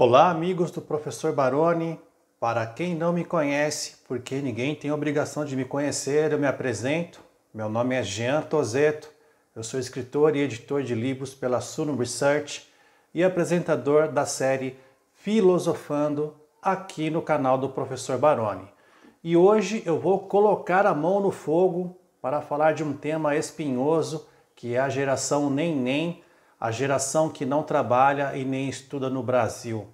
Olá, amigos do professor Baroni. Para quem não me conhece, porque ninguém tem obrigação de me conhecer, eu me apresento. Meu nome é Jean Tozeto. Eu sou escritor e editor de livros pela Sunum Research e apresentador da série Filosofando aqui no canal do professor Baroni. E hoje eu vou colocar a mão no fogo para falar de um tema espinhoso que é a geração nem nem a geração que não trabalha e nem estuda no Brasil.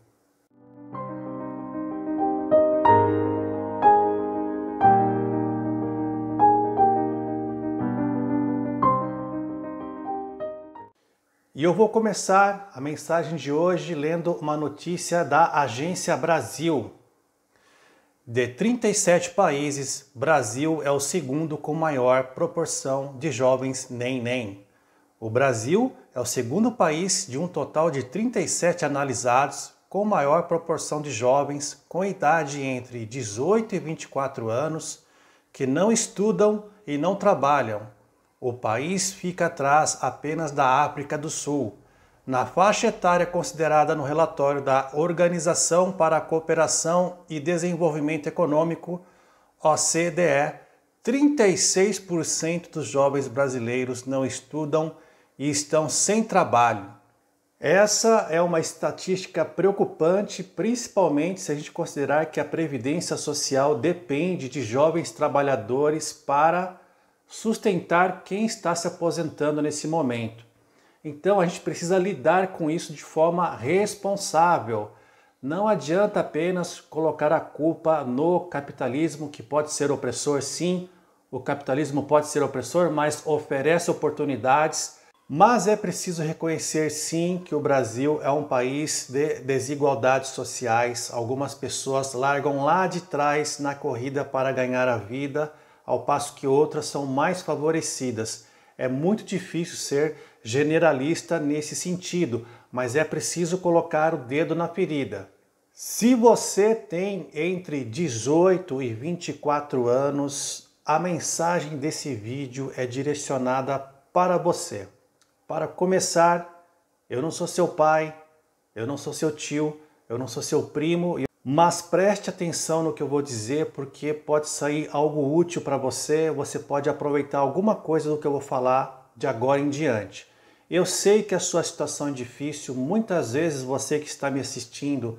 E eu vou começar a mensagem de hoje lendo uma notícia da Agência Brasil. De 37 países, Brasil é o segundo com maior proporção de jovens nem-nem. O Brasil é o segundo país de um total de 37 analisados com maior proporção de jovens com idade entre 18 e 24 anos que não estudam e não trabalham. O país fica atrás apenas da África do Sul, na faixa etária considerada no relatório da Organização para a Cooperação e Desenvolvimento Econômico, OCDE, 36% dos jovens brasileiros não estudam e estão sem trabalho. Essa é uma estatística preocupante, principalmente se a gente considerar que a previdência social depende de jovens trabalhadores para sustentar quem está se aposentando nesse momento. Então a gente precisa lidar com isso de forma responsável. Não adianta apenas colocar a culpa no capitalismo, que pode ser opressor, sim, o capitalismo pode ser opressor, mas oferece oportunidades mas é preciso reconhecer sim que o Brasil é um país de desigualdades sociais. Algumas pessoas largam lá de trás na corrida para ganhar a vida, ao passo que outras são mais favorecidas. É muito difícil ser generalista nesse sentido, mas é preciso colocar o dedo na ferida. Se você tem entre 18 e 24 anos, a mensagem desse vídeo é direcionada para você. Para começar, eu não sou seu pai, eu não sou seu tio, eu não sou seu primo, mas preste atenção no que eu vou dizer porque pode sair algo útil para você, você pode aproveitar alguma coisa do que eu vou falar de agora em diante. Eu sei que a sua situação é difícil, muitas vezes você que está me assistindo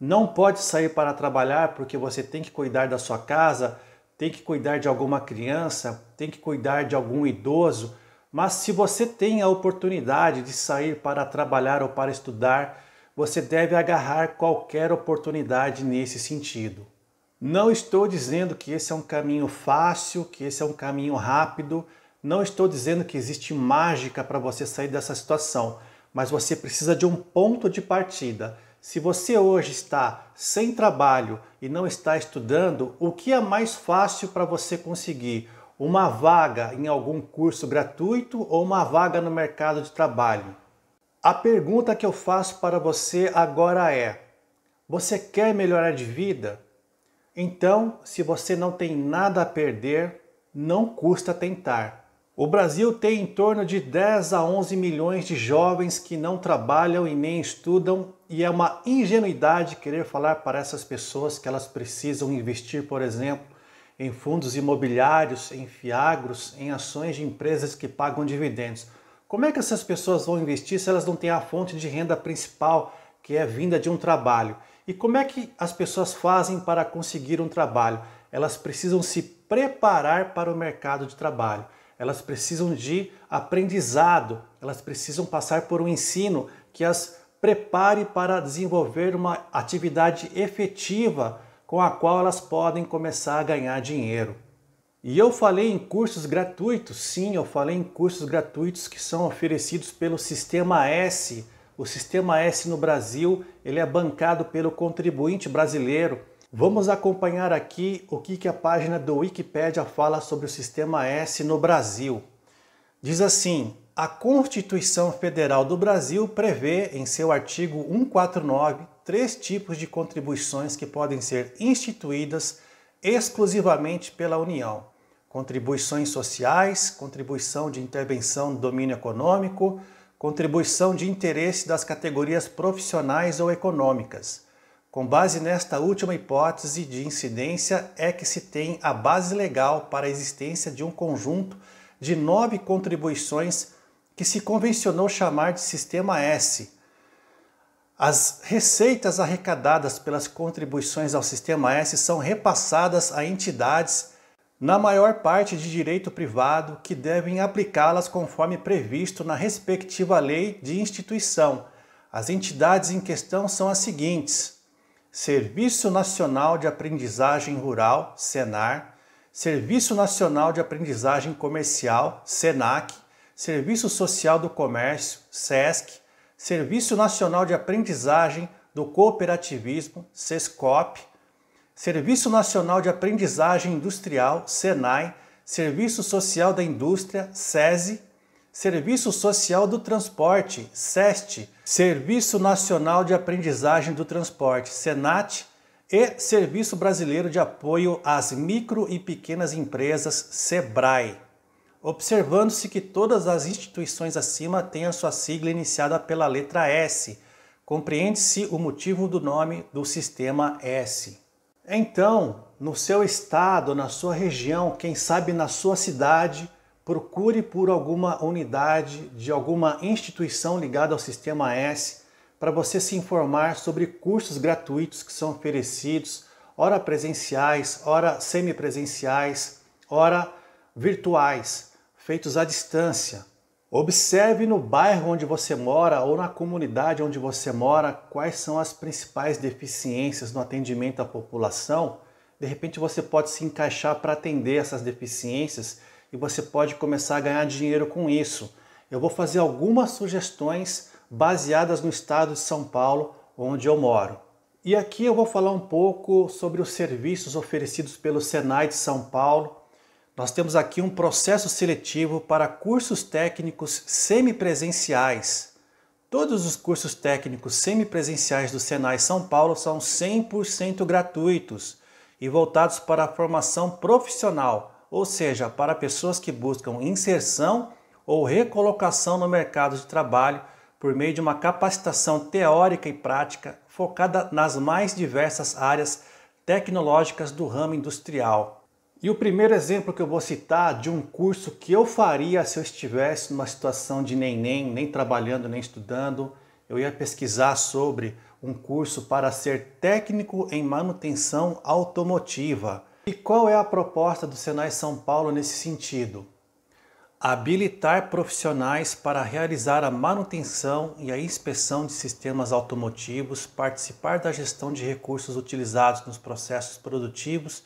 não pode sair para trabalhar porque você tem que cuidar da sua casa, tem que cuidar de alguma criança, tem que cuidar de algum idoso mas se você tem a oportunidade de sair para trabalhar ou para estudar, você deve agarrar qualquer oportunidade nesse sentido. Não estou dizendo que esse é um caminho fácil, que esse é um caminho rápido, não estou dizendo que existe mágica para você sair dessa situação, mas você precisa de um ponto de partida. Se você hoje está sem trabalho e não está estudando, o que é mais fácil para você conseguir? uma vaga em algum curso gratuito ou uma vaga no mercado de trabalho. A pergunta que eu faço para você agora é: você quer melhorar de vida? Então, se você não tem nada a perder, não custa tentar. O Brasil tem em torno de 10 a 11 milhões de jovens que não trabalham e nem estudam, e é uma ingenuidade querer falar para essas pessoas que elas precisam investir, por exemplo, em fundos imobiliários, em fiagros, em ações de empresas que pagam dividendos. Como é que essas pessoas vão investir se elas não têm a fonte de renda principal, que é vinda de um trabalho? E como é que as pessoas fazem para conseguir um trabalho? Elas precisam se preparar para o mercado de trabalho. Elas precisam de aprendizado, elas precisam passar por um ensino que as prepare para desenvolver uma atividade efetiva com a qual elas podem começar a ganhar dinheiro. E eu falei em cursos gratuitos, sim, eu falei em cursos gratuitos que são oferecidos pelo Sistema S. O Sistema S no Brasil, ele é bancado pelo contribuinte brasileiro. Vamos acompanhar aqui o que, que a página do Wikipedia fala sobre o Sistema S no Brasil. Diz assim, a Constituição Federal do Brasil prevê, em seu artigo 149, três tipos de contribuições que podem ser instituídas exclusivamente pela União: contribuições sociais, contribuição de intervenção do domínio econômico, contribuição de interesse das categorias profissionais ou econômicas. Com base nesta última hipótese de incidência, é que se tem a base legal para a existência de um conjunto de nove contribuições que se convencionou chamar de Sistema S, as receitas arrecadadas pelas contribuições ao Sistema S são repassadas a entidades, na maior parte de direito privado, que devem aplicá-las conforme previsto na respectiva lei de instituição. As entidades em questão são as seguintes: Serviço Nacional de Aprendizagem Rural, SENAR, Serviço Nacional de Aprendizagem Comercial, SENAC, Serviço Social do Comércio, SESC, Serviço Nacional de Aprendizagem do Cooperativismo, SESCOP, Serviço Nacional de Aprendizagem Industrial, SENAI, Serviço Social da Indústria, SESI, Serviço Social do Transporte, SEST, Serviço Nacional de Aprendizagem do Transporte, SENAT, e Serviço Brasileiro de Apoio às Micro e Pequenas Empresas, SEBRAE observando-se que todas as instituições acima têm a sua sigla iniciada pela letra S. Compreende-se o motivo do nome do sistema S. Então, no seu estado, na sua região, quem sabe na sua cidade, procure por alguma unidade de alguma instituição ligada ao sistema S para você se informar sobre cursos gratuitos que são oferecidos, ora presenciais, ora semipresenciais, ora virtuais feitos à distância. Observe no bairro onde você mora ou na comunidade onde você mora quais são as principais deficiências no atendimento à população. De repente você pode se encaixar para atender essas deficiências e você pode começar a ganhar dinheiro com isso. Eu vou fazer algumas sugestões baseadas no estado de São Paulo, onde eu moro. E aqui eu vou falar um pouco sobre os serviços oferecidos pelo Senai de São Paulo nós temos aqui um processo seletivo para cursos técnicos semipresenciais. Todos os cursos técnicos semipresenciais do Senai São Paulo são 100% gratuitos e voltados para a formação profissional, ou seja, para pessoas que buscam inserção ou recolocação no mercado de trabalho por meio de uma capacitação teórica e prática focada nas mais diversas áreas tecnológicas do ramo industrial. E o primeiro exemplo que eu vou citar de um curso que eu faria se eu estivesse numa situação de neném, nem trabalhando, nem estudando, eu ia pesquisar sobre um curso para ser técnico em manutenção automotiva. E qual é a proposta do Senai São Paulo nesse sentido? Habilitar profissionais para realizar a manutenção e a inspeção de sistemas automotivos, participar da gestão de recursos utilizados nos processos produtivos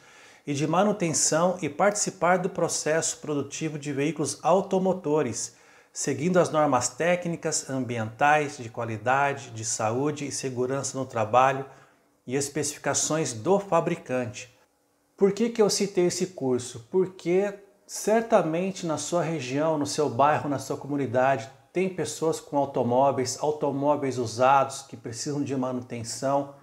e de manutenção e participar do processo produtivo de veículos automotores, seguindo as normas técnicas, ambientais, de qualidade, de saúde e segurança no trabalho e especificações do fabricante. Por que, que eu citei esse curso? Porque certamente na sua região, no seu bairro, na sua comunidade, tem pessoas com automóveis, automóveis usados que precisam de manutenção,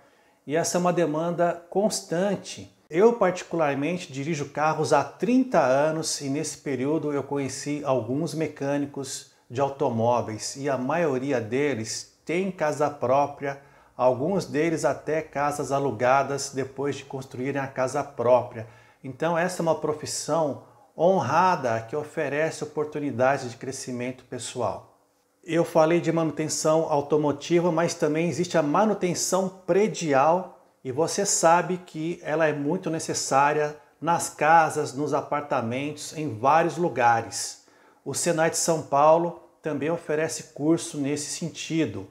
e essa é uma demanda constante eu, particularmente, dirijo carros há 30 anos e nesse período eu conheci alguns mecânicos de automóveis e a maioria deles tem casa própria, alguns deles até casas alugadas depois de construírem a casa própria. Então, essa é uma profissão honrada que oferece oportunidades de crescimento pessoal. Eu falei de manutenção automotiva, mas também existe a manutenção predial e você sabe que ela é muito necessária nas casas, nos apartamentos, em vários lugares. O Senai de São Paulo também oferece curso nesse sentido.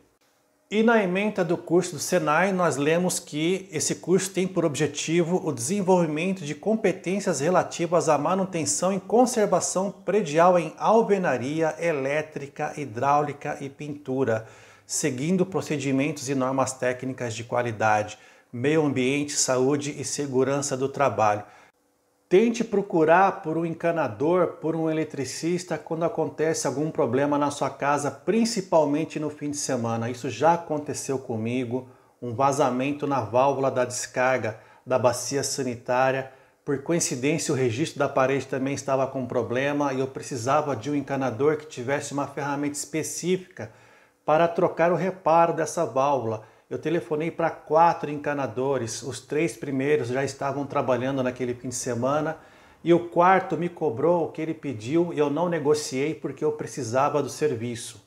E na emenda do curso do Senai, nós lemos que esse curso tem por objetivo o desenvolvimento de competências relativas à manutenção e conservação predial em alvenaria, elétrica, hidráulica e pintura, seguindo procedimentos e normas técnicas de qualidade meio ambiente, saúde e segurança do trabalho. Tente procurar por um encanador, por um eletricista quando acontece algum problema na sua casa, principalmente no fim de semana. Isso já aconteceu comigo, um vazamento na válvula da descarga da bacia sanitária. Por coincidência, o registro da parede também estava com problema e eu precisava de um encanador que tivesse uma ferramenta específica para trocar o reparo dessa válvula. Eu telefonei para quatro encanadores, os três primeiros já estavam trabalhando naquele fim de semana e o quarto me cobrou o que ele pediu e eu não negociei porque eu precisava do serviço.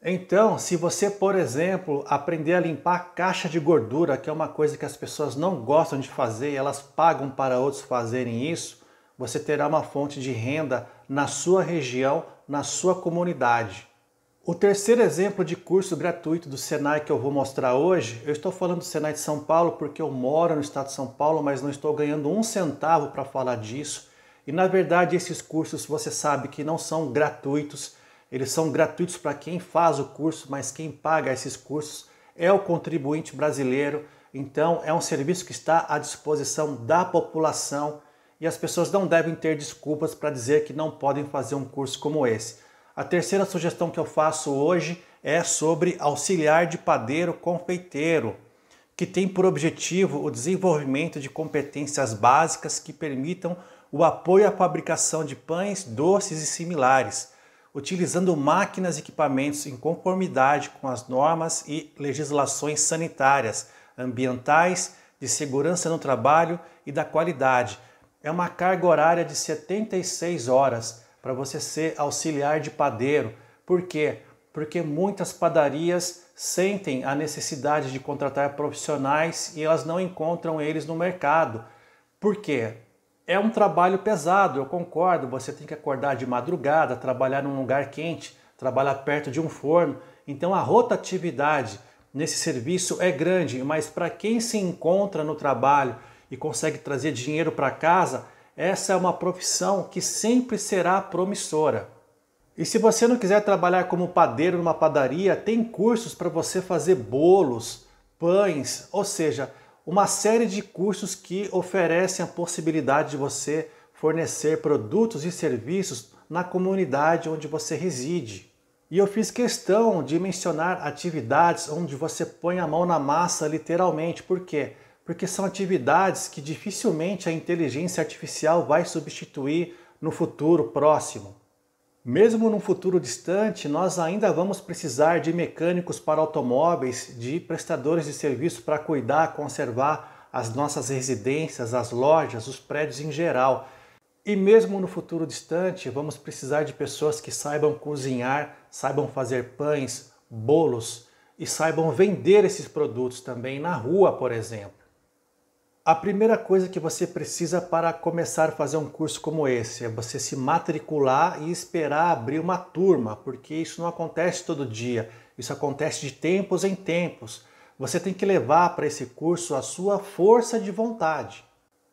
Então, se você, por exemplo, aprender a limpar caixa de gordura, que é uma coisa que as pessoas não gostam de fazer e elas pagam para outros fazerem isso, você terá uma fonte de renda na sua região, na sua comunidade. O terceiro exemplo de curso gratuito do Senai que eu vou mostrar hoje, eu estou falando do Senai de São Paulo porque eu moro no estado de São Paulo, mas não estou ganhando um centavo para falar disso. E na verdade, esses cursos você sabe que não são gratuitos, eles são gratuitos para quem faz o curso, mas quem paga esses cursos é o contribuinte brasileiro. Então, é um serviço que está à disposição da população e as pessoas não devem ter desculpas para dizer que não podem fazer um curso como esse. A terceira sugestão que eu faço hoje é sobre auxiliar de padeiro confeiteiro, que tem por objetivo o desenvolvimento de competências básicas que permitam o apoio à fabricação de pães, doces e similares, utilizando máquinas e equipamentos em conformidade com as normas e legislações sanitárias, ambientais, de segurança no trabalho e da qualidade. É uma carga horária de 76 horas para você ser auxiliar de padeiro. Por quê? Porque muitas padarias sentem a necessidade de contratar profissionais e elas não encontram eles no mercado. Por quê? É um trabalho pesado, eu concordo. Você tem que acordar de madrugada, trabalhar num lugar quente, trabalhar perto de um forno. Então a rotatividade nesse serviço é grande, mas para quem se encontra no trabalho e consegue trazer dinheiro para casa, essa é uma profissão que sempre será promissora. E se você não quiser trabalhar como padeiro numa padaria, tem cursos para você fazer bolos, pães, ou seja, uma série de cursos que oferecem a possibilidade de você fornecer produtos e serviços na comunidade onde você reside. E eu fiz questão de mencionar atividades onde você põe a mão na massa literalmente, porque quê? porque são atividades que dificilmente a inteligência artificial vai substituir no futuro próximo. Mesmo num futuro distante, nós ainda vamos precisar de mecânicos para automóveis, de prestadores de serviço para cuidar, conservar as nossas residências, as lojas, os prédios em geral. E mesmo no futuro distante, vamos precisar de pessoas que saibam cozinhar, saibam fazer pães, bolos e saibam vender esses produtos também na rua, por exemplo. A primeira coisa que você precisa para começar a fazer um curso como esse é você se matricular e esperar abrir uma turma, porque isso não acontece todo dia, isso acontece de tempos em tempos. Você tem que levar para esse curso a sua força de vontade.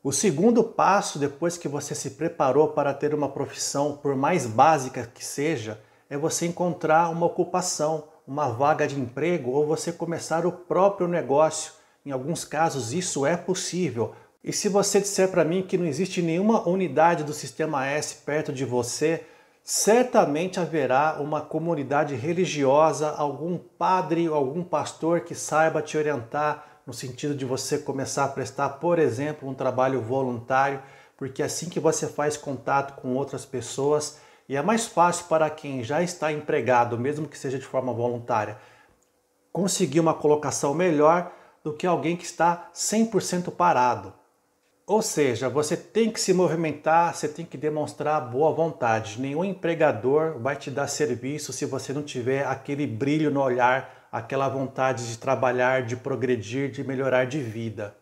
O segundo passo, depois que você se preparou para ter uma profissão, por mais básica que seja, é você encontrar uma ocupação, uma vaga de emprego ou você começar o próprio negócio em alguns casos, isso é possível. E se você disser para mim que não existe nenhuma unidade do sistema S perto de você, certamente haverá uma comunidade religiosa, algum padre ou algum pastor que saiba te orientar no sentido de você começar a prestar, por exemplo, um trabalho voluntário, porque é assim que você faz contato com outras pessoas, e é mais fácil para quem já está empregado, mesmo que seja de forma voluntária, conseguir uma colocação melhor do que alguém que está 100% parado. Ou seja, você tem que se movimentar, você tem que demonstrar boa vontade. Nenhum empregador vai te dar serviço se você não tiver aquele brilho no olhar, aquela vontade de trabalhar, de progredir, de melhorar de vida.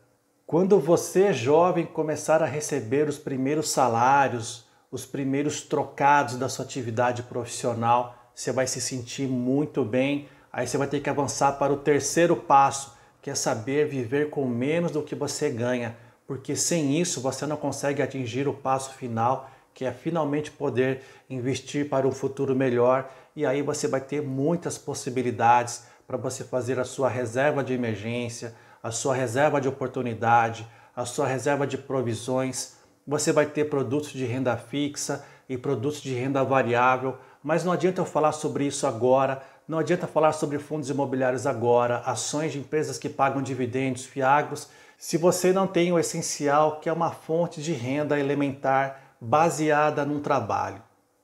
Quando você, jovem, começar a receber os primeiros salários, os primeiros trocados da sua atividade profissional, você vai se sentir muito bem. Aí você vai ter que avançar para o terceiro passo, que é saber viver com menos do que você ganha, porque sem isso você não consegue atingir o passo final, que é finalmente poder investir para um futuro melhor, e aí você vai ter muitas possibilidades para você fazer a sua reserva de emergência, a sua reserva de oportunidade, a sua reserva de provisões. Você vai ter produtos de renda fixa e produtos de renda variável, mas não adianta eu falar sobre isso agora, não adianta falar sobre fundos imobiliários agora, ações de empresas que pagam dividendos, fiagros, se você não tem o essencial, que é uma fonte de renda elementar baseada num trabalho.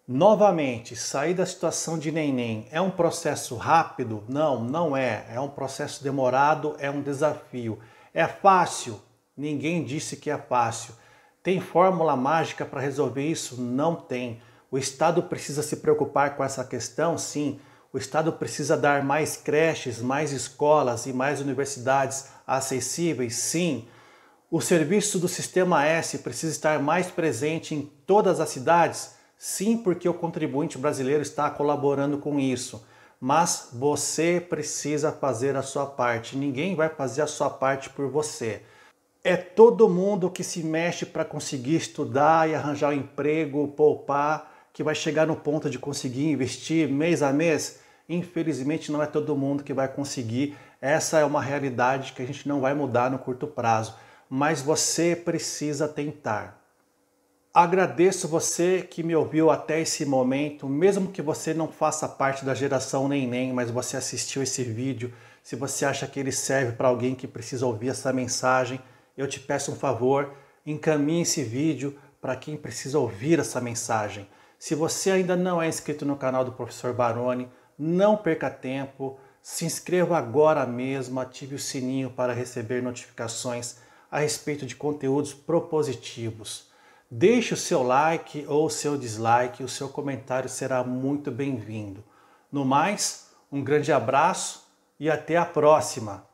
Novamente, sair da situação de neném é um processo rápido? Não, não é. É um processo demorado, é um desafio. É fácil? Ninguém disse que é fácil. Tem fórmula mágica para resolver isso? Não tem. O Estado precisa se preocupar com essa questão? Sim o Estado precisa dar mais creches, mais escolas e mais universidades acessíveis, sim. O serviço do Sistema S precisa estar mais presente em todas as cidades? Sim, porque o contribuinte brasileiro está colaborando com isso. Mas você precisa fazer a sua parte. Ninguém vai fazer a sua parte por você. É todo mundo que se mexe para conseguir estudar e arranjar um emprego, poupar que vai chegar no ponto de conseguir investir mês a mês? Infelizmente, não é todo mundo que vai conseguir. Essa é uma realidade que a gente não vai mudar no curto prazo, mas você precisa tentar. Agradeço você que me ouviu até esse momento, mesmo que você não faça parte da geração Neném, mas você assistiu esse vídeo. Se você acha que ele serve para alguém que precisa ouvir essa mensagem, eu te peço um favor, encaminhe esse vídeo para quem precisa ouvir essa mensagem. Se você ainda não é inscrito no canal do professor Baroni, não perca tempo, se inscreva agora mesmo, ative o sininho para receber notificações a respeito de conteúdos propositivos. Deixe o seu like ou o seu dislike, o seu comentário será muito bem-vindo. No mais, um grande abraço e até a próxima!